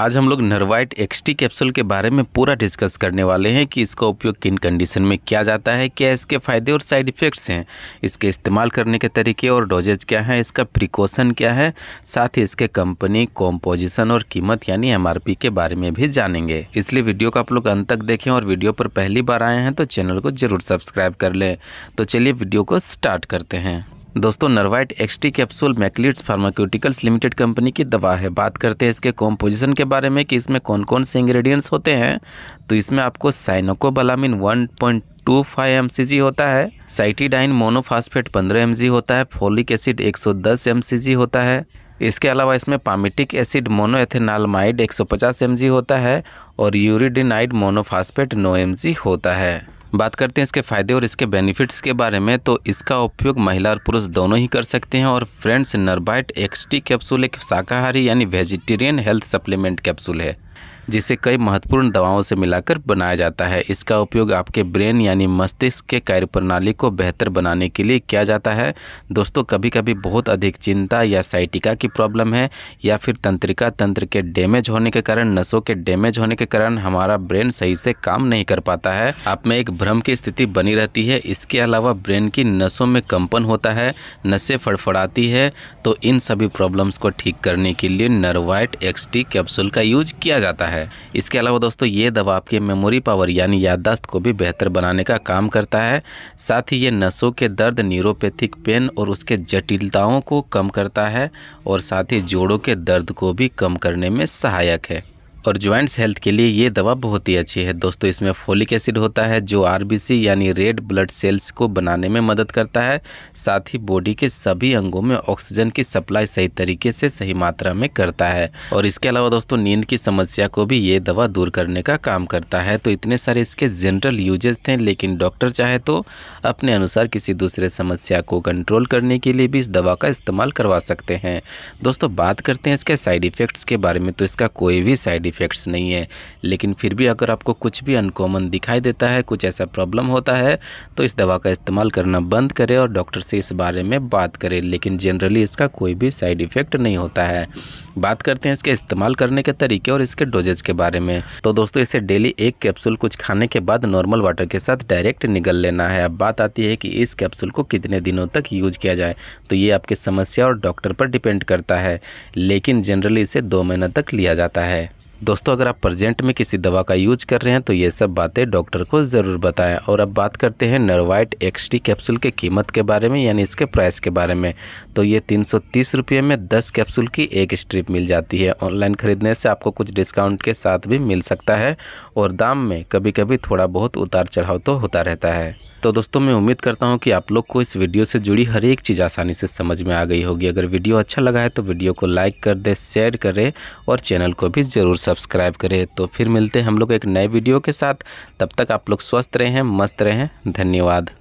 आज हम लोग नरवाइट एक्सटी कैप्सूल के बारे में पूरा डिस्कस करने वाले हैं कि इसका उपयोग किन कंडीशन में किया जाता है क्या इसके फ़ायदे और साइड इफ़ेक्ट्स हैं इसके इस्तेमाल करने के तरीके और डोजेज क्या हैं इसका प्रिकॉशन क्या है साथ ही इसके कंपनी कॉम्पोजिशन और कीमत यानी एम के बारे में भी जानेंगे इसलिए वीडियो को आप लोग अंत तक देखें और वीडियो पर पहली बार आए हैं तो चैनल को जरूर सब्सक्राइब कर लें तो चलिए वीडियो को स्टार्ट करते हैं दोस्तों Nervite XT capsule Macleods pharmaceuticals limited company की दवा है बात करते हैं इसके कॉम्पोजिशन के बारे में कि इसमें कौन कौन से इंग्रेडिएंट्स होते हैं तो इसमें आपको साइनोकोबलामिन 1.25 फाइव होता है साइटिडाइन मोनोफास्फेट 15 एम होता है फोलिक एसिड 110 एम होता है इसके अलावा इसमें पामिटिक एसिड मोनोएथेनालमाइड एक एम होता है और यूरिडिनाइड मोनोफास्फेट नौ एम होता है बात करते हैं इसके फ़ायदे और इसके बेनिफिट्स के बारे में तो इसका उपयोग महिला और पुरुष दोनों ही कर सकते हैं और फ्रेंड्स नर्बाइट एक्सटी कैप्सूल एक शाकाहारी यानी वेजिटेरियन हेल्थ सप्लीमेंट कैप्सूल है जिसे कई महत्वपूर्ण दवाओं से मिलाकर बनाया जाता है इसका उपयोग आपके ब्रेन यानी मस्तिष्क के कार्य प्रणाली को बेहतर बनाने के लिए किया जाता है दोस्तों कभी कभी बहुत अधिक चिंता या साइटिका की प्रॉब्लम है या फिर तंत्रिका तंत्र के डैमेज होने के कारण नसों के डैमेज होने के कारण हमारा ब्रेन सही से काम नहीं कर पाता है आप में एक भ्रम की स्थिति बनी रहती है इसके अलावा ब्रेन की नसों में कंपन होता है नसें फड़फड़ाती है तो इन सभी प्रॉब्लम्स को ठीक करने के लिए नर्वाइट एक्सटी कैप्सूल का यूज किया जाता है है इसके अलावा दोस्तों ये दवा आपके मेमोरी पावर यानी याददाश्त को भी बेहतर बनाने का काम करता है साथ ही ये नसों के दर्द न्यूरोपैथिक पेन और उसके जटिलताओं को कम करता है और साथ ही जोड़ों के दर्द को भी कम करने में सहायक है और ज्वाइंट्स हेल्थ के लिए ये दवा बहुत ही अच्छी है दोस्तों इसमें फोलिक एसिड होता है जो आरबीसी यानी रेड ब्लड सेल्स को बनाने में मदद करता है साथ ही बॉडी के सभी अंगों में ऑक्सीजन की सप्लाई सही तरीके से सही मात्रा में करता है और इसके अलावा दोस्तों नींद की समस्या को भी ये दवा दूर करने का काम करता है तो इतने सारे इसके जनरल यूजेस थे लेकिन डॉक्टर चाहे तो अपने अनुसार किसी दूसरे समस्या को कंट्रोल करने के लिए भी इस दवा का इस्तेमाल करवा सकते हैं दोस्तों बात करते हैं इसके साइड इफ़ेक्ट्स के बारे में तो इसका कोई भी साइड डिफेक्ट्स नहीं है लेकिन फिर भी अगर आपको कुछ भी अनकॉमन दिखाई देता है कुछ ऐसा प्रॉब्लम होता है तो इस दवा का इस्तेमाल करना बंद करें और डॉक्टर से इस बारे में बात करें लेकिन जनरली इसका कोई भी साइड इफ़ेक्ट नहीं होता है बात करते हैं इसके इस्तेमाल करने के तरीके और इसके डोजेज के बारे में तो दोस्तों इसे डेली एक कैप्सूल कुछ खाने के बाद नॉर्मल वाटर के साथ डायरेक्ट निगल लेना है अब बात आती है कि इस कैप्सूल को कितने दिनों तक यूज किया जाए तो ये आपकी समस्या और डॉक्टर पर डिपेंड करता है लेकिन जनरली इसे दो महीना तक लिया जाता है दोस्तों अगर आप प्रजेंट में किसी दवा का यूज कर रहे हैं तो ये सब बातें डॉक्टर को ज़रूर बताएं और अब बात करते हैं नरवाइट एक्सटी कैप्सूल के कीमत के बारे में यानी इसके प्राइस के बारे में तो ये तीन रुपये में दस कैप्सूल की एक स्ट्रिप मिल जाती है ऑनलाइन ख़रीदने से आपको कुछ डिस्काउंट के साथ भी मिल सकता है और दाम में कभी कभी थोड़ा बहुत उतार चढ़ाव तो होता रहता है तो दोस्तों मैं उम्मीद करता हूँ कि आप लोग को इस वीडियो से जुड़ी हर एक चीज़ आसानी से समझ में आ गई होगी अगर वीडियो अच्छा लगा है तो वीडियो को लाइक कर दे शेयर करें और चैनल को भी ज़रूर सब्सक्राइब करें तो फिर मिलते हैं हम लोग एक नए वीडियो के साथ तब तक आप लोग स्वस्थ रहें मस्त रहें धन्यवाद